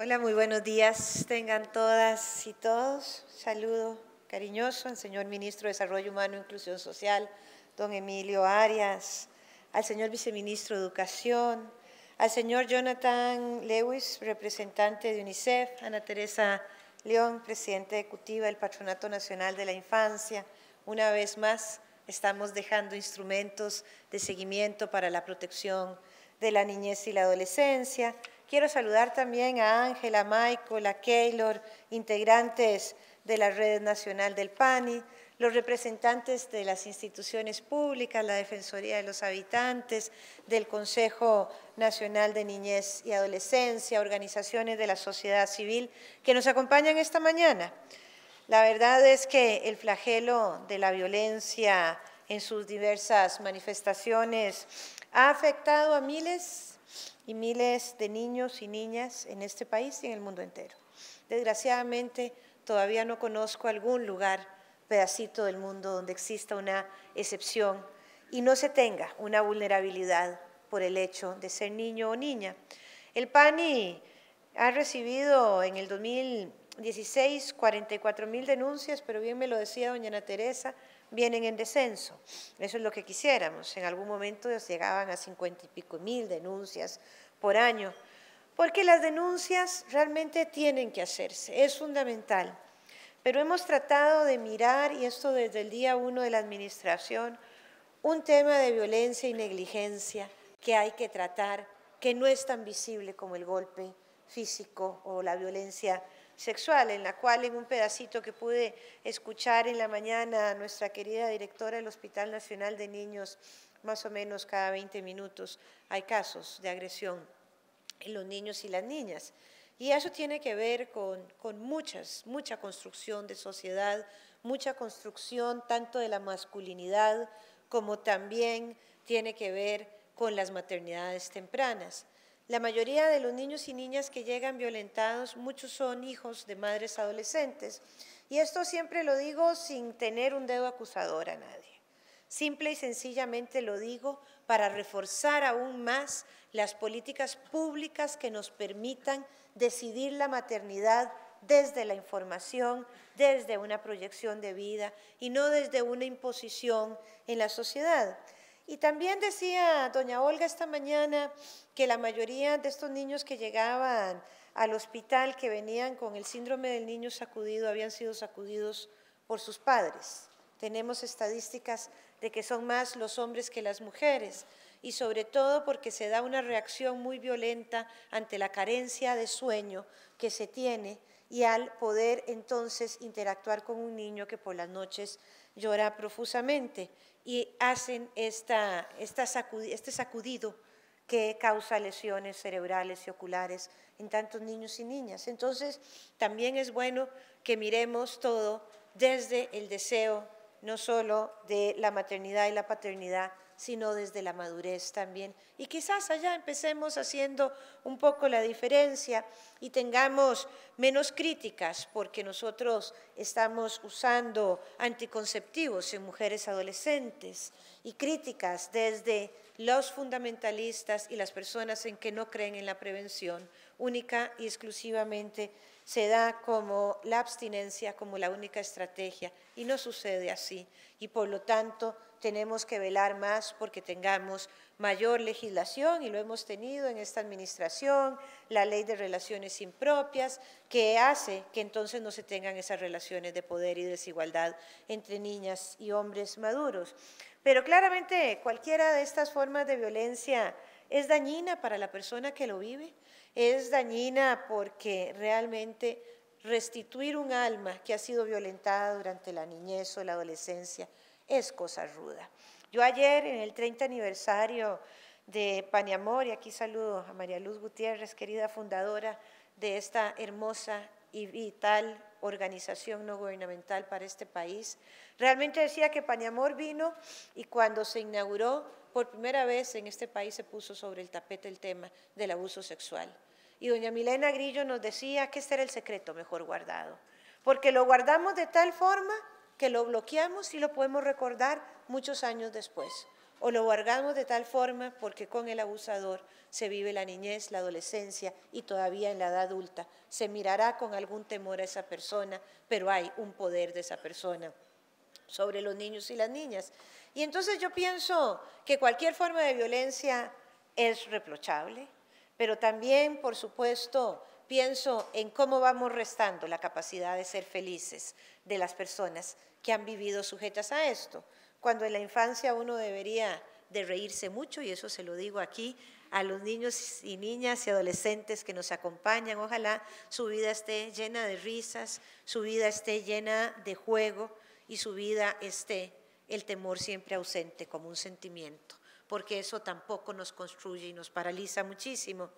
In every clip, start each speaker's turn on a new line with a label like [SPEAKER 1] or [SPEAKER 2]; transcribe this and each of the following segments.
[SPEAKER 1] Hola, muy buenos días. Tengan todas y todos. Saludo cariñoso al señor ministro de Desarrollo Humano e Inclusión Social, don Emilio Arias, al señor viceministro de Educación, al señor Jonathan Lewis, representante de UNICEF, Ana Teresa León, presidenta ejecutiva del Patronato Nacional de la Infancia. Una vez más, estamos dejando instrumentos de seguimiento para la protección de la niñez y la adolescencia Quiero saludar también a Ángela, Michael, a Keylor, integrantes de la Red Nacional del PANI, los representantes de las instituciones públicas, la Defensoría de los Habitantes, del Consejo Nacional de Niñez y Adolescencia, organizaciones de la sociedad civil que nos acompañan esta mañana. La verdad es que el flagelo de la violencia en sus diversas manifestaciones ha afectado a miles y miles de niños y niñas en este país y en el mundo entero. Desgraciadamente, todavía no conozco algún lugar, pedacito del mundo, donde exista una excepción y no se tenga una vulnerabilidad por el hecho de ser niño o niña. El PANI ha recibido en el 2016 44 mil denuncias, pero bien me lo decía doña Ana Teresa, vienen en descenso. Eso es lo que quisiéramos. En algún momento llegaban a cincuenta y pico mil denuncias por año, porque las denuncias realmente tienen que hacerse, es fundamental. Pero hemos tratado de mirar, y esto desde el día uno de la administración, un tema de violencia y negligencia que hay que tratar, que no es tan visible como el golpe físico o la violencia sexual, en la cual en un pedacito que pude escuchar en la mañana a nuestra querida directora del Hospital Nacional de Niños, más o menos cada 20 minutos hay casos de agresión en los niños y las niñas. Y eso tiene que ver con, con muchas, mucha construcción de sociedad, mucha construcción tanto de la masculinidad como también tiene que ver con las maternidades tempranas. La mayoría de los niños y niñas que llegan violentados, muchos son hijos de madres adolescentes. Y esto siempre lo digo sin tener un dedo acusador a nadie. Simple y sencillamente lo digo para reforzar aún más las políticas públicas que nos permitan decidir la maternidad desde la información, desde una proyección de vida y no desde una imposición en la sociedad. Y también decía doña Olga esta mañana que la mayoría de estos niños que llegaban al hospital, que venían con el síndrome del niño sacudido, habían sido sacudidos por sus padres. Tenemos estadísticas de que son más los hombres que las mujeres y sobre todo porque se da una reacción muy violenta ante la carencia de sueño que se tiene y al poder entonces interactuar con un niño que por las noches llora profusamente y hacen este sacudido que causa lesiones cerebrales y oculares en tantos niños y niñas. Entonces, también es bueno que miremos todo desde el deseo, no solo de la maternidad y la paternidad, sino desde la madurez también. Y quizás allá empecemos haciendo un poco la diferencia y tengamos menos críticas porque nosotros estamos usando anticonceptivos en mujeres adolescentes y críticas desde los fundamentalistas y las personas en que no creen en la prevención única y exclusivamente se da como la abstinencia como la única estrategia y no sucede así. Y por lo tanto tenemos que velar más porque tengamos mayor legislación y lo hemos tenido en esta administración, la ley de relaciones impropias, que hace que entonces no se tengan esas relaciones de poder y desigualdad entre niñas y hombres maduros. Pero claramente cualquiera de estas formas de violencia es dañina para la persona que lo vive, es dañina porque realmente restituir un alma que ha sido violentada durante la niñez o la adolescencia es cosa ruda. Yo ayer en el 30 aniversario de Paniamor, y aquí saludo a María Luz Gutiérrez, querida fundadora de esta hermosa y vital organización no gubernamental para este país. Realmente decía que Paniamor vino y cuando se inauguró, por primera vez en este país se puso sobre el tapete el tema del abuso sexual. Y doña Milena Grillo nos decía que este era el secreto mejor guardado, porque lo guardamos de tal forma que lo bloqueamos y lo podemos recordar muchos años después, o lo guardamos de tal forma porque con el abusador se vive la niñez, la adolescencia y todavía en la edad adulta. Se mirará con algún temor a esa persona, pero hay un poder de esa persona sobre los niños y las niñas. Y entonces yo pienso que cualquier forma de violencia es reprochable, pero también, por supuesto, pienso en cómo vamos restando la capacidad de ser felices de las personas que han vivido sujetas a esto. Cuando en la infancia uno debería de reírse mucho, y eso se lo digo aquí a los niños y niñas y adolescentes que nos acompañan, ojalá su vida esté llena de risas, su vida esté llena de juego y su vida esté el temor siempre ausente como un sentimiento porque eso tampoco nos construye y nos paraliza muchísimo.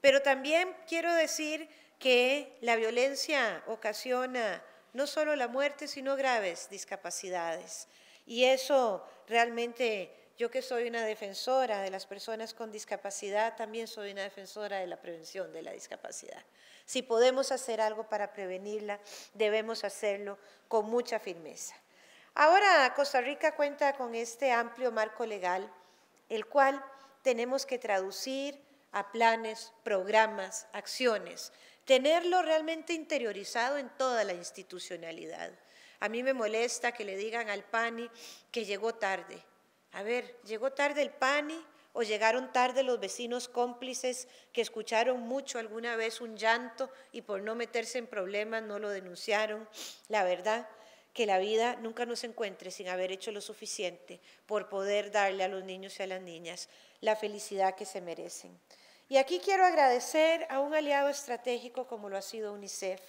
[SPEAKER 1] Pero también quiero decir que la violencia ocasiona no solo la muerte, sino graves discapacidades. Y eso realmente, yo que soy una defensora de las personas con discapacidad, también soy una defensora de la prevención de la discapacidad. Si podemos hacer algo para prevenirla, debemos hacerlo con mucha firmeza. Ahora Costa Rica cuenta con este amplio marco legal el cual tenemos que traducir a planes, programas, acciones, tenerlo realmente interiorizado en toda la institucionalidad. A mí me molesta que le digan al PANI que llegó tarde. A ver, llegó tarde el PANI o llegaron tarde los vecinos cómplices que escucharon mucho alguna vez un llanto y por no meterse en problemas no lo denunciaron. La verdad que la vida nunca nos encuentre sin haber hecho lo suficiente por poder darle a los niños y a las niñas la felicidad que se merecen. Y aquí quiero agradecer a un aliado estratégico como lo ha sido UNICEF.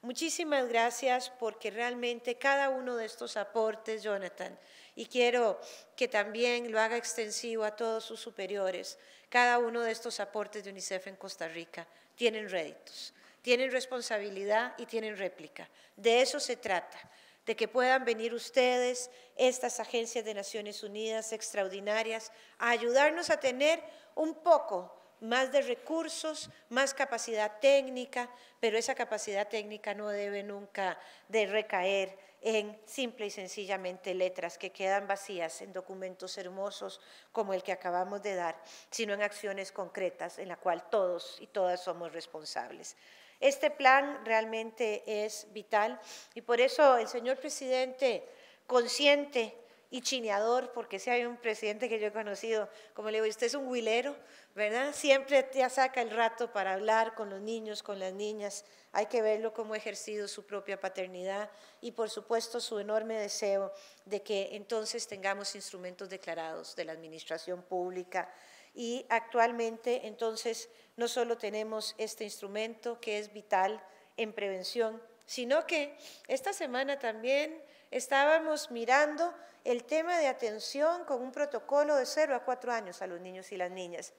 [SPEAKER 1] Muchísimas gracias porque realmente cada uno de estos aportes, Jonathan, y quiero que también lo haga extensivo a todos sus superiores, cada uno de estos aportes de UNICEF en Costa Rica tienen réditos, tienen responsabilidad y tienen réplica. De eso se trata de que puedan venir ustedes, estas agencias de Naciones Unidas extraordinarias, a ayudarnos a tener un poco más de recursos, más capacidad técnica, pero esa capacidad técnica no debe nunca de recaer en simple y sencillamente letras que quedan vacías en documentos hermosos como el que acabamos de dar, sino en acciones concretas en la cual todos y todas somos responsables. Este plan realmente es vital y por eso el señor presidente, consciente y chineador, porque si hay un presidente que yo he conocido, como le digo, usted es un huilero, ¿verdad? Siempre te saca el rato para hablar con los niños, con las niñas. Hay que verlo como ha ejercido su propia paternidad y, por supuesto, su enorme deseo de que entonces tengamos instrumentos declarados de la administración pública y actualmente, entonces, no solo tenemos este instrumento que es vital en prevención, sino que esta semana también estábamos mirando el tema de atención con un protocolo de 0 a 4 años a los niños y las niñas.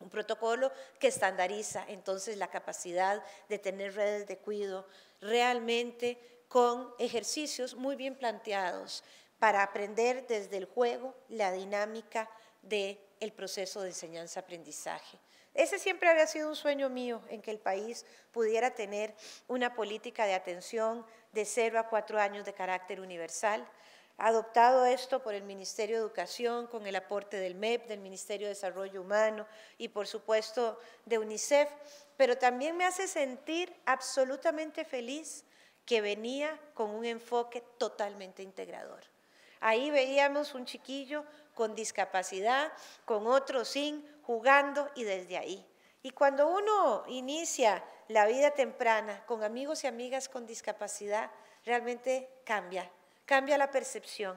[SPEAKER 1] Un protocolo que estandariza entonces la capacidad de tener redes de cuidado realmente con ejercicios muy bien planteados para aprender desde el juego la dinámica de el proceso de enseñanza-aprendizaje. Ese siempre había sido un sueño mío, en que el país pudiera tener una política de atención de 0 a cuatro años de carácter universal. Adoptado esto por el Ministerio de Educación, con el aporte del MEP, del Ministerio de Desarrollo Humano y por supuesto de UNICEF, pero también me hace sentir absolutamente feliz que venía con un enfoque totalmente integrador. Ahí veíamos un chiquillo con discapacidad, con otro sin, jugando y desde ahí. Y cuando uno inicia la vida temprana con amigos y amigas con discapacidad, realmente cambia, cambia la percepción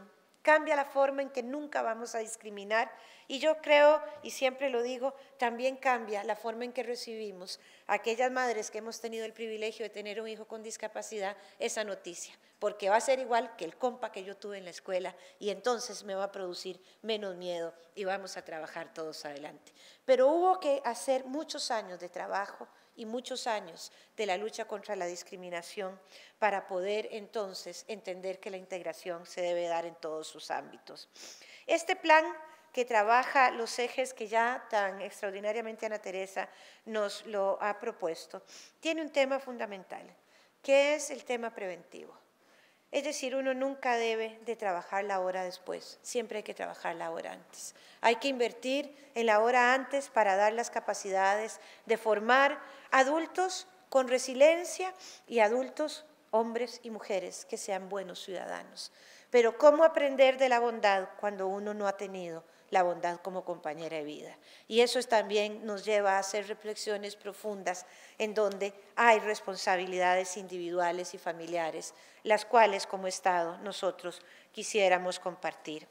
[SPEAKER 1] cambia la forma en que nunca vamos a discriminar y yo creo, y siempre lo digo, también cambia la forma en que recibimos a aquellas madres que hemos tenido el privilegio de tener un hijo con discapacidad esa noticia, porque va a ser igual que el compa que yo tuve en la escuela y entonces me va a producir menos miedo y vamos a trabajar todos adelante. Pero hubo que hacer muchos años de trabajo y muchos años de la lucha contra la discriminación para poder entonces entender que la integración se debe dar en todos sus ámbitos. Este plan que trabaja los ejes que ya tan extraordinariamente Ana Teresa nos lo ha propuesto, tiene un tema fundamental, que es el tema preventivo. Es decir, uno nunca debe de trabajar la hora después, siempre hay que trabajar la hora antes. Hay que invertir en la hora antes para dar las capacidades de formar adultos con resiliencia y adultos, hombres y mujeres, que sean buenos ciudadanos. Pero ¿cómo aprender de la bondad cuando uno no ha tenido la bondad como compañera de vida. Y eso también nos lleva a hacer reflexiones profundas en donde hay responsabilidades individuales y familiares, las cuales como Estado nosotros quisiéramos compartir.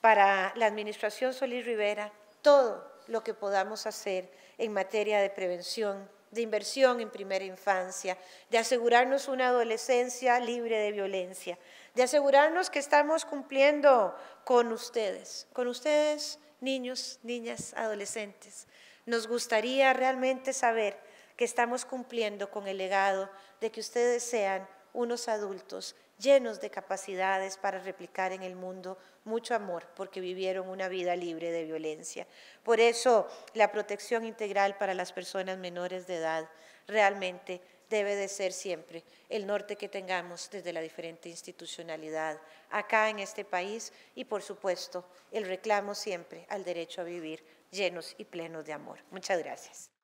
[SPEAKER 1] Para la Administración Solís Rivera, todo lo que podamos hacer en materia de prevención, de inversión en primera infancia, de asegurarnos una adolescencia libre de violencia, de asegurarnos que estamos cumpliendo con ustedes, con ustedes niños, niñas, adolescentes. Nos gustaría realmente saber que estamos cumpliendo con el legado de que ustedes sean unos adultos llenos de capacidades para replicar en el mundo mucho amor, porque vivieron una vida libre de violencia. Por eso la protección integral para las personas menores de edad realmente debe de ser siempre el norte que tengamos desde la diferente institucionalidad acá en este país y por supuesto el reclamo siempre al derecho a vivir llenos y plenos de amor. Muchas gracias.